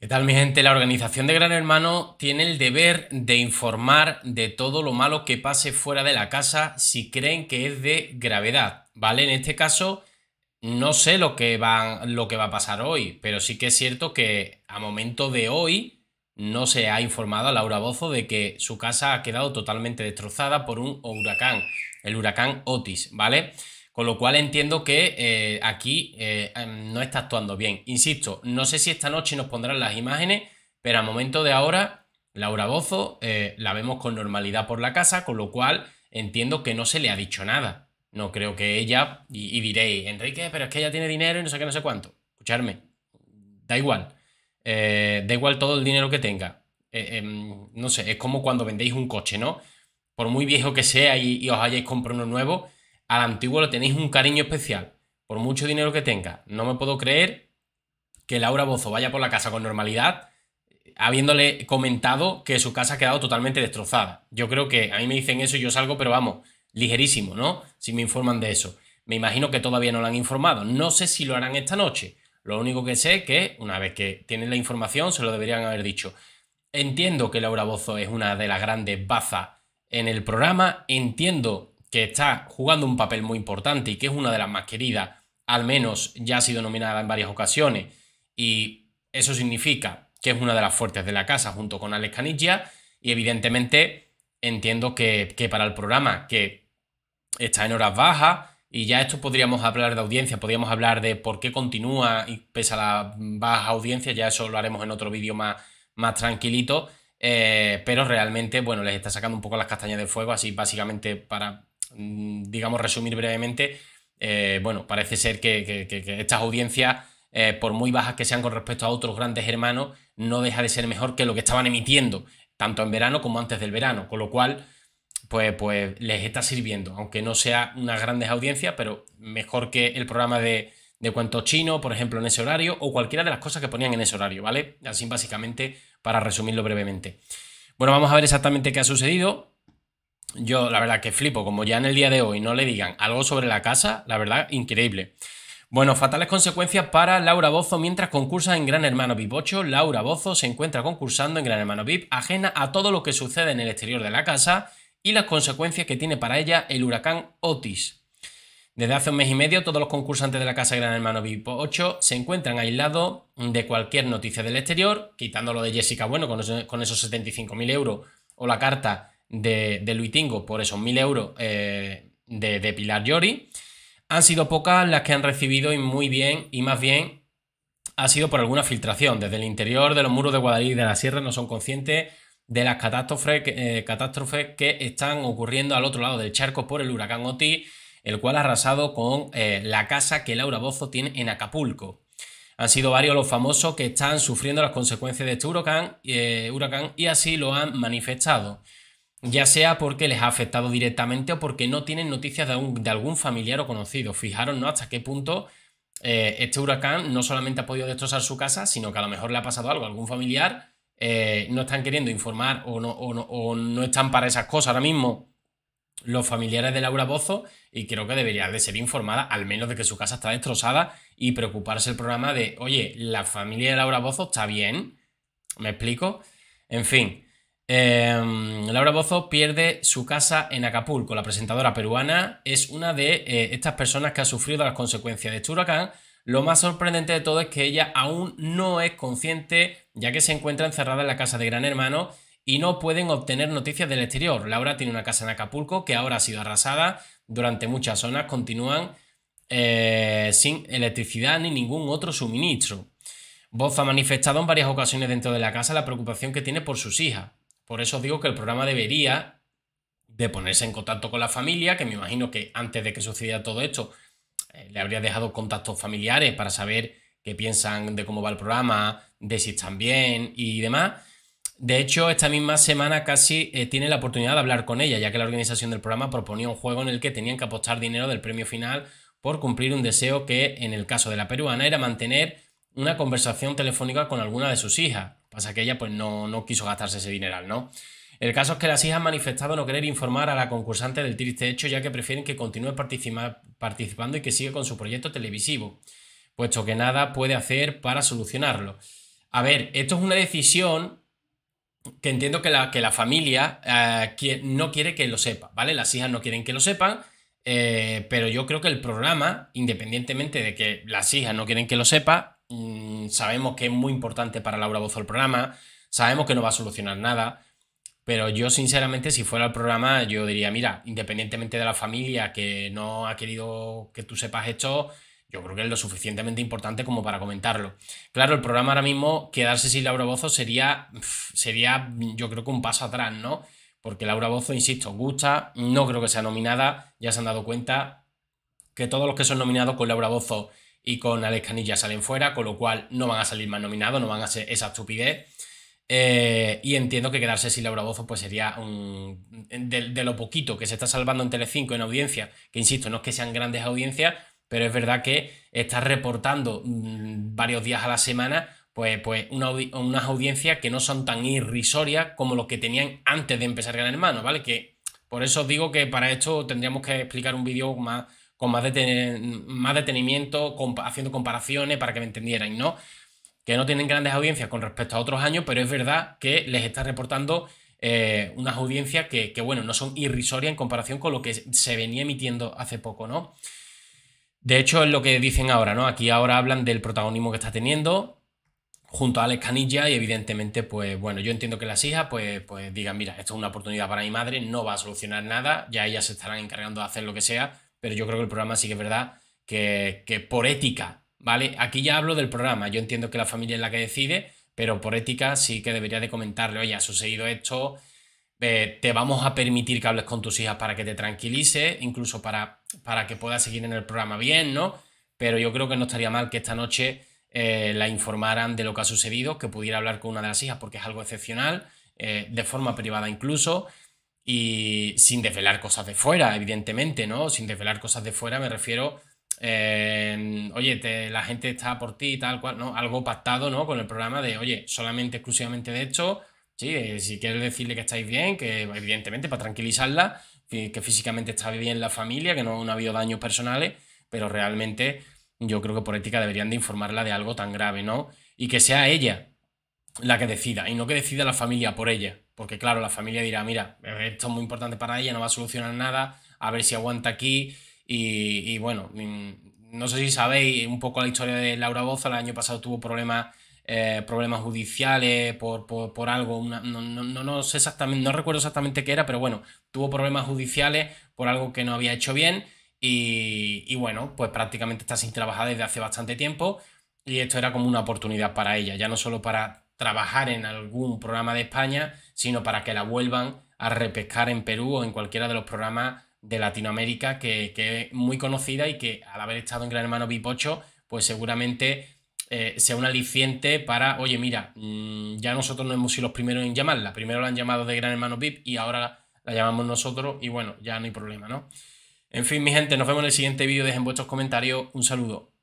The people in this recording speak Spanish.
¿Qué tal mi gente? La organización de Gran Hermano tiene el deber de informar de todo lo malo que pase fuera de la casa si creen que es de gravedad, ¿vale? En este caso no sé lo que, va, lo que va a pasar hoy, pero sí que es cierto que a momento de hoy no se ha informado a Laura Bozo de que su casa ha quedado totalmente destrozada por un huracán, el huracán Otis, ¿vale? vale con lo cual entiendo que eh, aquí eh, em, no está actuando bien. Insisto, no sé si esta noche nos pondrán las imágenes, pero a momento de ahora, Laura Bozo eh, la vemos con normalidad por la casa, con lo cual entiendo que no se le ha dicho nada. No creo que ella, y, diréis, Enrique, pero es que ella tiene dinero y no sé qué, no sé cuánto. Escucharme, da igual. da igual todo el dinero que tenga. Em, no sé, es como cuando vendéis un coche, ¿no? Por muy viejo que sea y, y os hayáis comprado uno nuevo, al antiguo le tenéis un cariño especial. Por mucho dinero que tenga, no me puedo creer que Laura Bozo vaya por la casa con normalidad, habiéndole comentado que su casa ha quedado totalmente destrozada. Yo creo que a mí me dicen eso y yo salgo, pero vamos, ligerísimo, ¿no? Si me informan de eso. Me imagino que todavía no lo han informado. No sé si lo harán esta noche. Lo único que sé es que, una vez que tienen la información, se lo deberían haber dicho. Entiendo que Laura Bozo es una de las grandes bazas en el programa. Entiendo que está jugando un papel muy importante y que es una de las más queridas, al menos ya ha sido nominada en varias ocasiones, y eso significa que es una de las fuertes de la casa junto con Alex Canigia, y evidentemente entiendo que, para el programa que está en horas bajas, y ya esto podríamos hablar de audiencia, podríamos hablar de por qué continúa y pese a la baja audiencia, ya eso lo haremos en otro vídeo más, más tranquilito, eh, pero realmente, bueno, les está sacando un poco las castañas de fuego, así básicamente para Mm, digamos, resumir brevemente, eh, bueno, parece ser que, estas audiencias, eh, por muy bajas que sean con respecto a otros grandes hermanos, no deja de ser mejor que lo que estaban emitiendo, tanto en verano como antes del verano, con lo cual, pues, pues les está sirviendo, aunque no sea unas grandes audiencias, pero mejor que el programa de, de cuentos chino, por ejemplo, en ese horario, o cualquiera de las cosas que ponían en ese horario, ¿vale? Así básicamente, para resumirlo brevemente. Bueno, vamos a ver exactamente qué ha sucedido yo la verdad que flipo, como ya en el día de hoy no le digan algo sobre la casa, la verdad, increíble. Bueno, fatales consecuencias para Laura Bozo mientras concursa en Gran Hermano VIP 8. Laura Bozo se encuentra concursando en Gran Hermano VIP, ajena a todo lo que sucede en el exterior de la casa y las consecuencias que tiene para ella el huracán Otis. Desde hace un mes y medio, todos los concursantes de la casa Gran Hermano VIP 8 se encuentran aislados de cualquier noticia del exterior, lo de Jessica Bueno con, esos 75.000 euros o la carta de, de Luitingo por esos 1.000 euros eh, de, Pilar Llori. Han sido pocas las que han recibido y muy bien, y más bien ha sido por alguna filtración. Desde el interior de los muros de Guadalí y de la Sierra no son conscientes de las catástrofes, que eh, están ocurriendo al otro lado del charco por el huracán Oti, el cual ha arrasado con eh, la casa que Laura Bozo tiene en Acapulco. Han sido varios los famosos que están sufriendo las consecuencias de este huracán, huracán y así lo han manifestado ya sea porque les ha afectado directamente o porque no tienen noticias de, algún familiar o conocido. Fijaros, ¿no? Hasta qué punto eh, este huracán no solamente ha podido destrozar su casa, sino que a lo mejor le ha pasado algo a algún familiar, eh, no están queriendo informar o no, no, están para esas cosas ahora mismo los familiares de Laura Bozo y creo que debería de ser informada, al menos de que su casa está destrozada y preocuparse el programa de, oye, la familia de Laura Bozo está bien, ¿me explico? En fin. Em, Laura Bozo pierde su casa en Acapulco. La presentadora peruana es una de eh, estas personas que ha sufrido las consecuencias de este huracán. Lo más sorprendente de todo es que ella aún no es consciente, ya que se encuentra encerrada en la casa de Gran Hermano y no pueden obtener noticias del exterior. Laura tiene una casa en Acapulco que ahora ha sido arrasada. Durante muchas zonas continúan eh, sin electricidad ni ningún otro suministro. Bozo ha manifestado en varias ocasiones dentro de la casa la preocupación que tiene por sus hijas. Por eso digo que el programa debería de ponerse en contacto con la familia, que me imagino que antes de que sucediera todo esto, eh, le habría dejado contactos familiares para saber qué piensan de cómo va el programa, de si están bien y demás. De hecho, esta misma semana casi eh, tiene la oportunidad de hablar con ella, ya que la organización del programa proponía un juego en el que tenían que apostar dinero del premio final por cumplir un deseo que, en el caso de la peruana, era mantener una conversación telefónica con alguna de sus hijas. Pasa que ella pues no, quiso gastarse ese dineral, ¿no? El caso es que las hijas han manifestado no querer informar a la concursante del triste hecho, ya que prefieren que continúe participando y que siga con su proyecto televisivo, puesto que nada puede hacer para solucionarlo. A ver, esto es una decisión que entiendo que la, que la familia eh, no quiere que lo sepa, ¿vale? Las hijas no quieren que lo sepan, eh, pero yo creo que el programa, independientemente de que las hijas no quieren que lo sepa, Mm, sabemos que es muy importante para Laura Bozo el programa, sabemos que no va a solucionar nada, pero yo sinceramente si fuera el programa yo diría, mira, independientemente de la familia que no ha querido que tú sepas esto, yo creo que es lo suficientemente importante como para comentarlo. Claro, el programa ahora mismo, quedarse sin Laura Bozo sería, sería yo creo que un paso atrás, ¿no? Porque Laura Bozo, insisto, gusta, no creo que sea nominada, ya se han dado cuenta que todos los que son nominados con Laura Bozo y con Alex Canilla salen fuera, con lo cual no van a salir más nominados, no van a ser esa estupidez. Eh, y entiendo que quedarse sin Laura pues sería un, de, lo poquito que se está salvando en Telecinco en audiencia, que insisto, no es que sean grandes audiencias, pero es verdad que está reportando mm, varios días a la semana pues, pues unas audiencias que no son tan irrisorias como los que tenían antes de empezar a ganar Hermano, ¿vale? Que por eso os digo que para esto tendríamos que explicar un vídeo más con más, más detenimiento, haciendo comparaciones para que me entendieran, ¿no? Que no tienen grandes audiencias con respecto a otros años, pero es verdad que les está reportando eh, unas audiencias que, que, bueno, no son irrisorias en comparación con lo que se venía emitiendo hace poco, ¿no? De hecho, es lo que dicen ahora, ¿no? Aquí ahora hablan del protagonismo que está teniendo junto a Alex Canilla y evidentemente, pues bueno, yo entiendo que las hijas pues, pues digan, mira, esto es una oportunidad para mi madre, no va a solucionar nada, ya ellas se estarán encargando de hacer lo que sea, pero yo creo que el programa sí que es verdad que, por ética, ¿vale? Aquí ya hablo del programa, yo entiendo que la familia es la que decide, pero por ética sí que debería de comentarle, oye, ha sucedido esto, eh, te vamos a permitir que hables con tus hijas para que te tranquilice, incluso para, para que puedas seguir en el programa bien, ¿no? Pero yo creo que no estaría mal que esta noche eh, la informaran de lo que ha sucedido, que pudiera hablar con una de las hijas porque es algo excepcional, eh, de forma privada incluso, y sin desvelar cosas de fuera, evidentemente, ¿no? Sin desvelar cosas de fuera me refiero, oye, la gente está por ti, y tal cual, ¿no? Algo pactado, ¿no? Con el programa de, oye, solamente, exclusivamente de esto, sí, eh, si quieres decirle que estáis bien, que evidentemente para tranquilizarla, que, físicamente está bien la familia, que no, no ha habido daños personales, pero realmente yo creo que por ética deberían de informarla de algo tan grave, ¿no? Y que sea ella la que decida, y no que decida la familia por ella. Porque claro, la familia dirá, mira, esto es muy importante para ella, no va a solucionar nada, a ver si aguanta aquí. Y, bueno, mm, no sé si sabéis un poco la historia de Laura Boza, el año pasado tuvo problemas eh, problemas judiciales por, algo, no, sé exactamente, no recuerdo exactamente qué era, pero bueno, tuvo problemas judiciales por algo que no había hecho bien y, bueno, pues prácticamente está sin trabajar desde hace bastante tiempo y esto era como una oportunidad para ella, ya no solo para trabajar en algún programa de España, sino para que la vuelvan a repescar en Perú o en cualquiera de los programas de Latinoamérica que, es muy conocida y que al haber estado en Gran Hermano 8, pues seguramente eh, sea un aliciente para, oye, mira, mm, ya nosotros no hemos sido los primeros en llamarla, primero la han llamado de Gran Hermano VIP y ahora la llamamos nosotros y bueno, ya no hay problema, ¿no? En fin, mi gente, nos vemos en el siguiente vídeo, dejen vuestros comentarios, un saludo.